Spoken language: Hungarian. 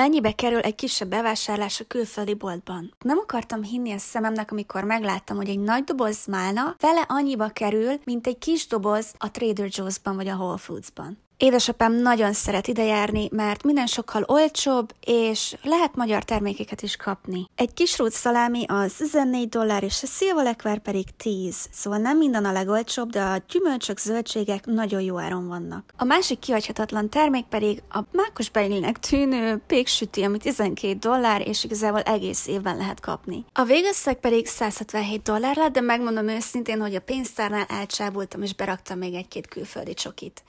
Mennyibe kerül egy kisebb bevásárlás a külföldi boltban? Nem akartam hinni a szememnek, amikor megláttam, hogy egy nagy doboz málna vele annyiba kerül, mint egy kis doboz a Trader Joe's-ban vagy a Whole Foods-ban. Édesapám nagyon szeret idejárni, mert minden sokkal olcsóbb, és lehet magyar termékeket is kapni. Egy kis rút szalámi az 14 dollár, és a szilvalekver pedig 10, szóval nem minden a legolcsóbb, de a gyümölcsök, zöldségek nagyon jó áron vannak. A másik kihagyhatatlan termék pedig a mákos beiglinek tűnő péksüti, ami 12 dollár, és igazából egész évben lehet kapni. A végösszeg pedig 177 dollár lett, de megmondom őszintén, hogy a pénztárnál elcsábultam, és beraktam még egy-két külföldi csokit.